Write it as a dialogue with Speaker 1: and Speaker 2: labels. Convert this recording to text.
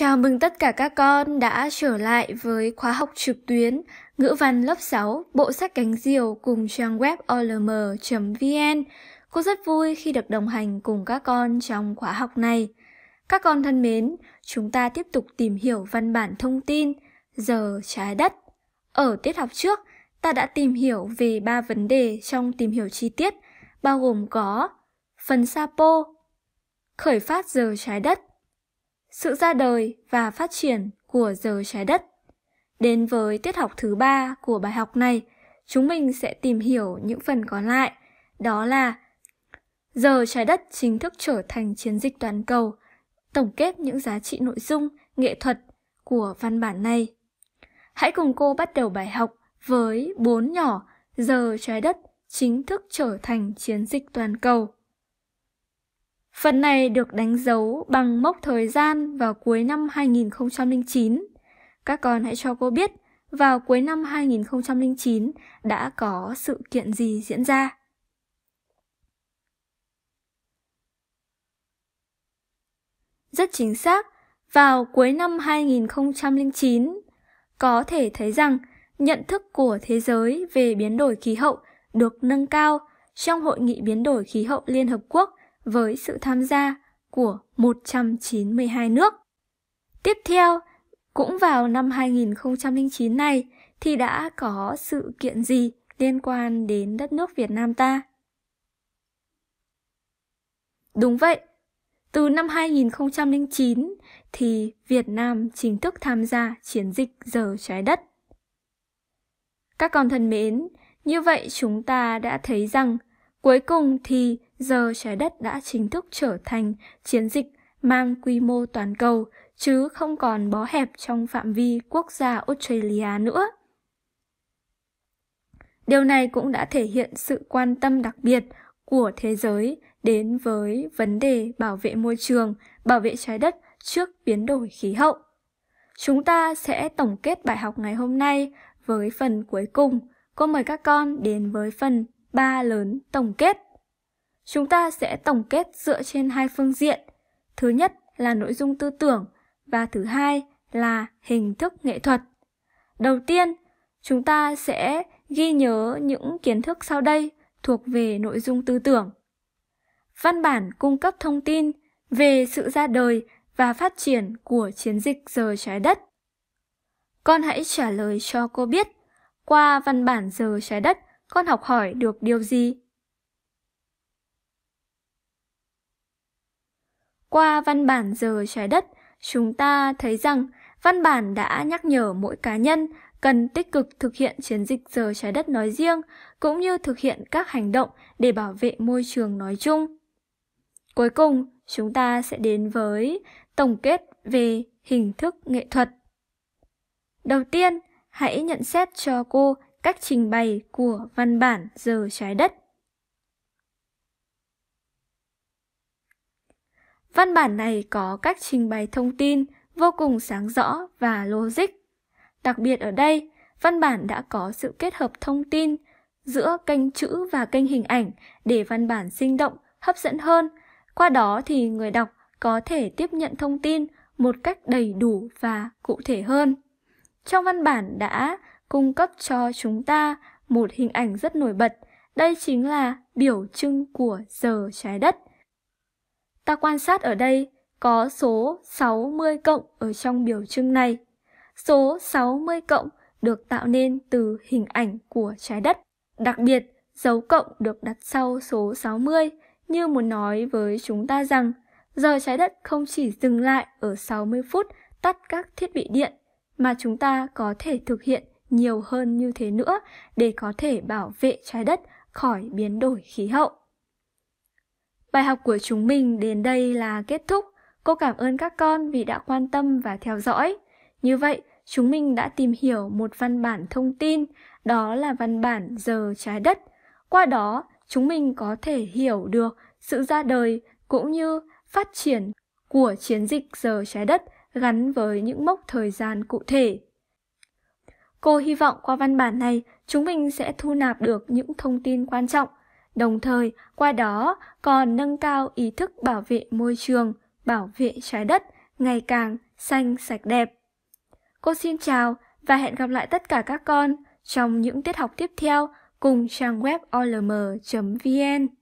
Speaker 1: Chào mừng tất cả các con đã trở lại với khóa học trực tuyến ngữ văn lớp 6 bộ sách cánh diều cùng trang web olm.vn. Cô rất vui khi được đồng hành cùng các con trong khóa học này. Các con thân mến, chúng ta tiếp tục tìm hiểu văn bản thông tin giờ trái đất. Ở tiết học trước, ta đã tìm hiểu về ba vấn đề trong tìm hiểu chi tiết, bao gồm có phần Sapo, khởi phát giờ trái đất, sự ra đời và phát triển của giờ trái đất. Đến với tiết học thứ ba của bài học này, chúng mình sẽ tìm hiểu những phần còn lại, đó là giờ trái đất chính thức trở thành chiến dịch toàn cầu, tổng kết những giá trị nội dung, nghệ thuật của văn bản này. Hãy cùng cô bắt đầu bài học với bốn nhỏ giờ trái đất chính thức trở thành chiến dịch toàn cầu. Phần này được đánh dấu bằng mốc thời gian vào cuối năm 2009. Các con hãy cho cô biết vào cuối năm 2009 đã có sự kiện gì diễn ra. Rất chính xác, vào cuối năm 2009, có thể thấy rằng nhận thức của thế giới về biến đổi khí hậu được nâng cao trong Hội nghị Biến đổi Khí hậu Liên Hợp Quốc với sự tham gia của 192 nước. Tiếp theo, cũng vào năm 2009 này thì đã có sự kiện gì liên quan đến đất nước Việt Nam ta? Đúng vậy, từ năm 2009 thì Việt Nam chính thức tham gia chiến dịch giờ trái đất. Các con thân mến, như vậy chúng ta đã thấy rằng cuối cùng thì giờ trái đất đã chính thức trở thành chiến dịch mang quy mô toàn cầu chứ không còn bó hẹp trong phạm vi quốc gia Australia nữa. Điều này cũng đã thể hiện sự quan tâm đặc biệt của thế giới đến với vấn đề bảo vệ môi trường, bảo vệ trái đất trước biến đổi khí hậu. Chúng ta sẽ tổng kết bài học ngày hôm nay với phần cuối cùng. Cô mời các con đến với phần ba lớn tổng kết. Chúng ta sẽ tổng kết dựa trên hai phương diện. Thứ nhất là nội dung tư tưởng và thứ hai là hình thức nghệ thuật. Đầu tiên, chúng ta sẽ ghi nhớ những kiến thức sau đây thuộc về nội dung tư tưởng. Văn bản cung cấp thông tin về sự ra đời và phát triển của chiến dịch giờ trái đất. Con hãy trả lời cho cô biết qua văn bản giờ trái đất con học hỏi được điều gì? Qua văn bản giờ trái đất, chúng ta thấy rằng văn bản đã nhắc nhở mỗi cá nhân cần tích cực thực hiện chiến dịch giờ trái đất nói riêng cũng như thực hiện các hành động để bảo vệ môi trường nói chung. Cuối cùng, chúng ta sẽ đến với tổng kết về hình thức nghệ thuật. Đầu tiên, hãy nhận xét cho cô cách trình bày của văn bản giờ trái đất. Văn bản này có cách trình bày thông tin vô cùng sáng rõ và logic. Đặc biệt ở đây, văn bản đã có sự kết hợp thông tin giữa kênh chữ và kênh hình ảnh để văn bản sinh động, hấp dẫn hơn. Qua đó thì người đọc có thể tiếp nhận thông tin một cách đầy đủ và cụ thể hơn. Trong văn bản đã cung cấp cho chúng ta một hình ảnh rất nổi bật, đây chính là biểu trưng của giờ trái đất – Ta quan sát ở đây có số 60 cộng ở trong biểu trưng này. Số 60 cộng được tạo nên từ hình ảnh của trái đất. Đặc biệt, dấu cộng được đặt sau số 60 như muốn nói với chúng ta rằng giờ trái đất không chỉ dừng lại ở 60 phút tắt các thiết bị điện mà chúng ta có thể thực hiện nhiều hơn như thế nữa để có thể bảo vệ trái đất khỏi biến đổi khí hậu. Bài học của chúng mình đến đây là kết thúc. Cô cảm ơn các con vì đã quan tâm và theo dõi. Như vậy, chúng mình đã tìm hiểu một văn bản thông tin, đó là văn bản giờ trái đất. Qua đó, chúng mình có thể hiểu được sự ra đời cũng như phát triển của chiến dịch giờ trái đất gắn với những mốc thời gian cụ thể. Cô hy vọng qua văn bản này, chúng mình sẽ thu nạp được những thông tin quan trọng đồng thời qua đó còn nâng cao ý thức bảo vệ môi trường, bảo vệ trái đất ngày càng xanh sạch đẹp. Cô xin chào và hẹn gặp lại tất cả các con trong những tiết học tiếp theo cùng trang web olm.vn.